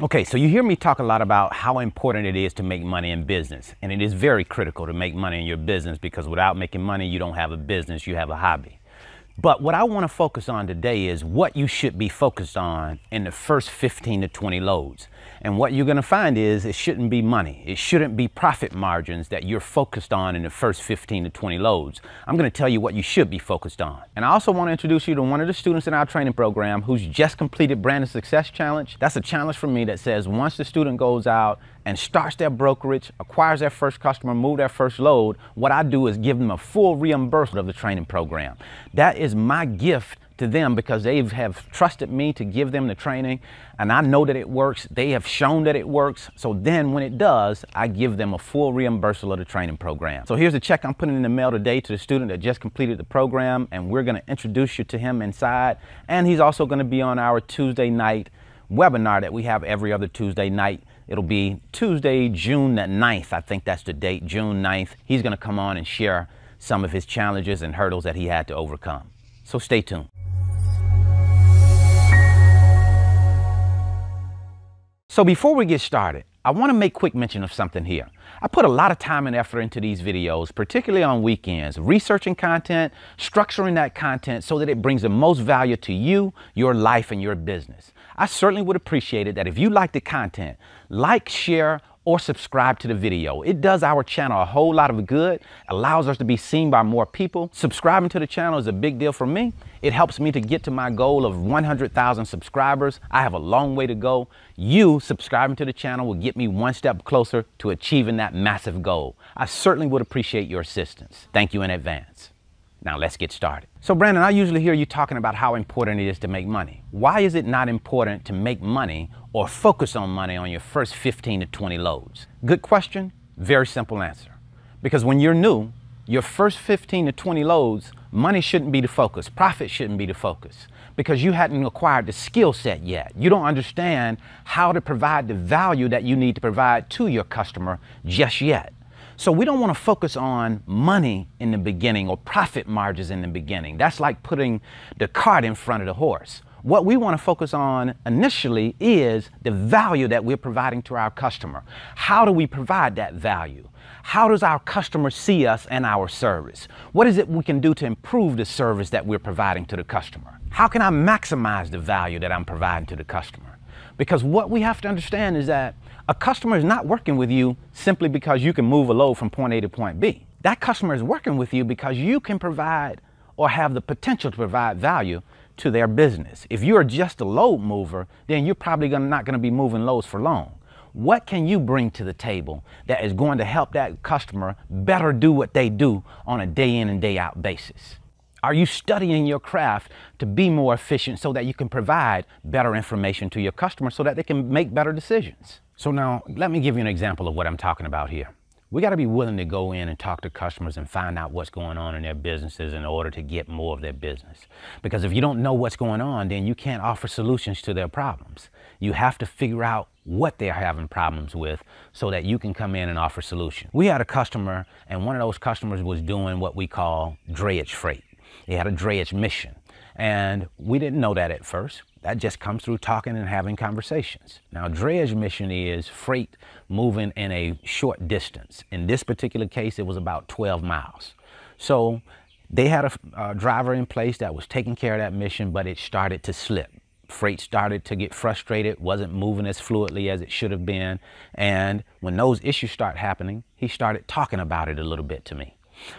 Okay, so you hear me talk a lot about how important it is to make money in business. And it is very critical to make money in your business because without making money, you don't have a business, you have a hobby. But what I want to focus on today is what you should be focused on in the first 15 to 20 loads. And what you're going to find is it shouldn't be money. It shouldn't be profit margins that you're focused on in the first 15 to 20 loads. I'm going to tell you what you should be focused on. And I also want to introduce you to one of the students in our training program who's just completed Brandon Success Challenge. That's a challenge for me that says once the student goes out and starts their brokerage, acquires their first customer, move their first load, what I do is give them a full reimbursement of the training program. That is my gift to them because they have trusted me to give them the training and I know that it works. They have shown that it works. So then when it does, I give them a full reimbursement of the training program. So here's a check I'm putting in the mail today to the student that just completed the program and we're gonna introduce you to him inside. And he's also gonna be on our Tuesday night webinar that we have every other Tuesday night. It'll be Tuesday, June the 9th. I think that's the date, June 9th. He's gonna come on and share some of his challenges and hurdles that he had to overcome. So stay tuned. So before we get started, I want to make quick mention of something here. I put a lot of time and effort into these videos, particularly on weekends, researching content, structuring that content so that it brings the most value to you, your life, and your business. I certainly would appreciate it that if you like the content, like, share, or subscribe to the video. It does our channel a whole lot of good, allows us to be seen by more people. Subscribing to the channel is a big deal for me. It helps me to get to my goal of 100,000 subscribers. I have a long way to go. You subscribing to the channel will get me one step closer to achieving that massive goal. I certainly would appreciate your assistance. Thank you in advance. Now let's get started. So Brandon, I usually hear you talking about how important it is to make money. Why is it not important to make money or focus on money on your first 15 to 20 loads? Good question, very simple answer. Because when you're new, your first 15 to 20 loads, money shouldn't be the focus, profit shouldn't be the focus, because you hadn't acquired the skill set yet. You don't understand how to provide the value that you need to provide to your customer just yet. So we don't want to focus on money in the beginning or profit margins in the beginning. That's like putting the cart in front of the horse. What we want to focus on initially is the value that we're providing to our customer. How do we provide that value? How does our customer see us and our service? What is it we can do to improve the service that we're providing to the customer? How can I maximize the value that I'm providing to the customer? Because what we have to understand is that a customer is not working with you simply because you can move a load from point A to point B. That customer is working with you because you can provide or have the potential to provide value to their business. If you are just a load mover, then you're probably gonna, not going to be moving loads for long. What can you bring to the table that is going to help that customer better do what they do on a day in and day out basis? Are you studying your craft to be more efficient so that you can provide better information to your customers so that they can make better decisions? So now let me give you an example of what I'm talking about here. We got to be willing to go in and talk to customers and find out what's going on in their businesses in order to get more of their business. Because if you don't know what's going on, then you can't offer solutions to their problems. You have to figure out what they're having problems with so that you can come in and offer solutions. We had a customer and one of those customers was doing what we call drayage freight. He had a dredge mission. And we didn't know that at first. That just comes through talking and having conversations. Now, dredge mission is freight moving in a short distance. In this particular case, it was about 12 miles. So they had a, a driver in place that was taking care of that mission, but it started to slip freight started to get frustrated, wasn't moving as fluidly as it should have been. And when those issues start happening, he started talking about it a little bit to me.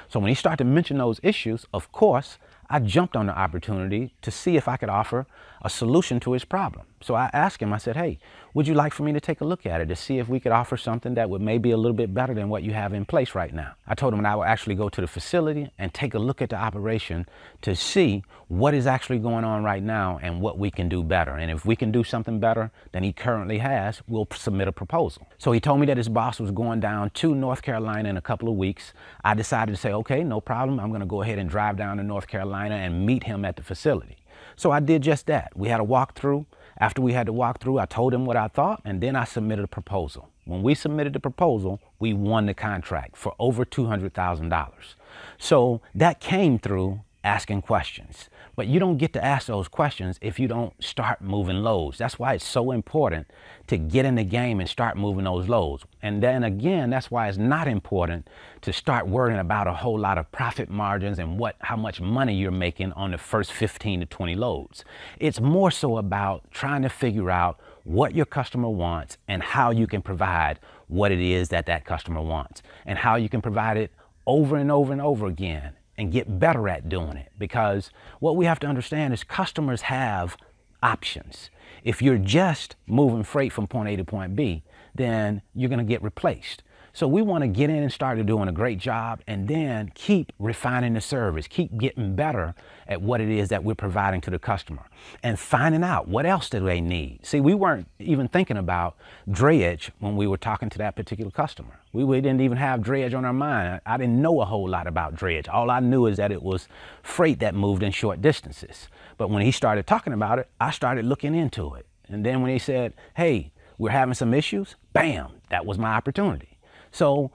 So when he started to mention those issues, of course, I jumped on the opportunity to see if I could offer a solution to his problem. So I asked him, I said, hey, would you like for me to take a look at it to see if we could offer something that would maybe a little bit better than what you have in place right now? I told him I would actually go to the facility and take a look at the operation to see what is actually going on right now and what we can do better. And if we can do something better than he currently has, we'll submit a proposal. So he told me that his boss was going down to North Carolina in a couple of weeks. I decided to say, okay, no problem. I'm going to go ahead and drive down to North Carolina and meet him at the facility. So I did just that. We had a walkthrough. After we had to walk through, I told him what I thought, and then I submitted a proposal. When we submitted the proposal, we won the contract for over $200,000. So that came through asking questions. But you don't get to ask those questions if you don't start moving loads. That's why it's so important to get in the game and start moving those loads. And then again, that's why it's not important to start worrying about a whole lot of profit margins and what how much money you're making on the first 15 to 20 loads. It's more so about trying to figure out what your customer wants and how you can provide what it is that that customer wants and how you can provide it over and over and over again and get better at doing it because what we have to understand is customers have options. If you're just moving freight from point A to point B, then you're going to get replaced. So we want to get in and start doing a great job and then keep refining the service, keep getting better at what it is that we're providing to the customer and finding out what else do they need. See, we weren't even thinking about dredge when we were talking to that particular customer. We, we didn't even have dredge on our mind. I, I didn't know a whole lot about dredge. All I knew is that it was freight that moved in short distances. But when he started talking about it, I started looking into it. And then when he said, hey, we're having some issues, bam, that was my opportunity. So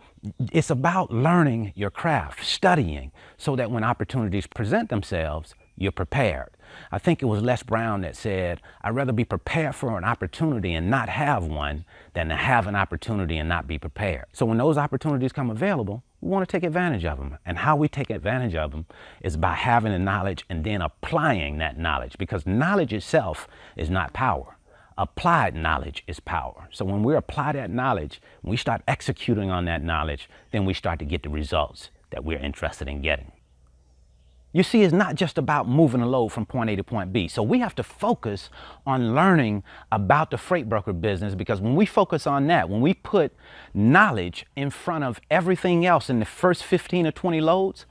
it's about learning your craft, studying, so that when opportunities present themselves, you're prepared. I think it was Les Brown that said, I'd rather be prepared for an opportunity and not have one than to have an opportunity and not be prepared. So when those opportunities come available, we want to take advantage of them. And how we take advantage of them is by having the knowledge and then applying that knowledge because knowledge itself is not power applied knowledge is power. So when we apply that knowledge, when we start executing on that knowledge, then we start to get the results that we're interested in getting. You see, it's not just about moving a load from point A to point B. So we have to focus on learning about the freight broker business because when we focus on that, when we put knowledge in front of everything else in the first 15 or 20 loads,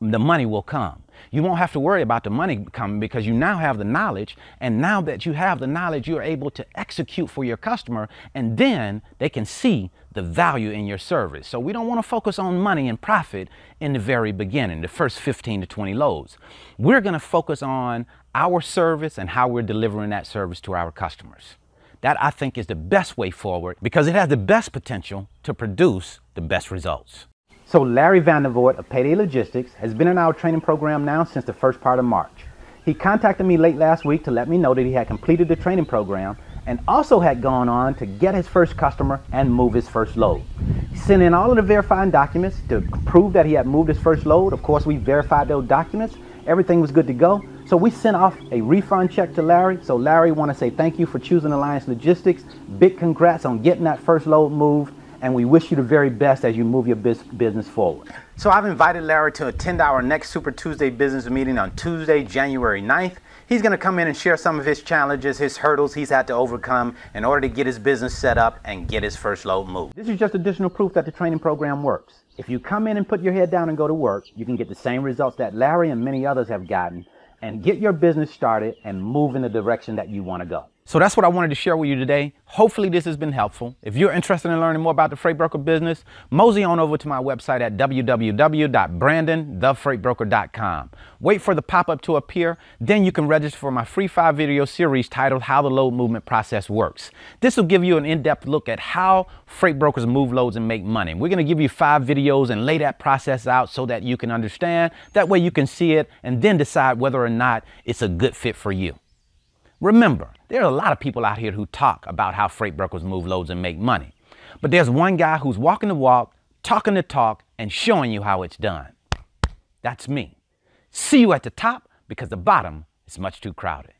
the money will come. You won't have to worry about the money coming because you now have the knowledge. And now that you have the knowledge, you're able to execute for your customer and then they can see the value in your service. So we don't want to focus on money and profit in the very beginning, the first 15 to 20 loads. We're going to focus on our service and how we're delivering that service to our customers. That I think is the best way forward because it has the best potential to produce the best results. So Larry Vandervoort of Payday Logistics has been in our training program now since the first part of March. He contacted me late last week to let me know that he had completed the training program and also had gone on to get his first customer and move his first load. He sent in all of the verifying documents to prove that he had moved his first load. Of course, we verified those documents. Everything was good to go. So we sent off a refund check to Larry. So Larry, want to say thank you for choosing Alliance Logistics. Big congrats on getting that first load moved and we wish you the very best as you move your business forward. So I've invited Larry to attend our next Super Tuesday business meeting on Tuesday, January 9th. He's going to come in and share some of his challenges, his hurdles he's had to overcome in order to get his business set up and get his first load moved. This is just additional proof that the training program works. If you come in and put your head down and go to work, you can get the same results that Larry and many others have gotten and get your business started and move in the direction that you want to go. So that's what I wanted to share with you today. Hopefully this has been helpful. If you're interested in learning more about the freight broker business, mosey on over to my website at www.brandonthefreightbroker.com. Wait for the pop-up to appear, then you can register for my free five video series titled How the Load Movement Process Works. This will give you an in-depth look at how freight brokers move loads and make money. We're gonna give you five videos and lay that process out so that you can understand. That way you can see it and then decide whether or not it's a good fit for you. Remember, there are a lot of people out here who talk about how freight brokers move loads and make money. But there's one guy who's walking the walk, talking the talk, and showing you how it's done. That's me. See you at the top because the bottom is much too crowded.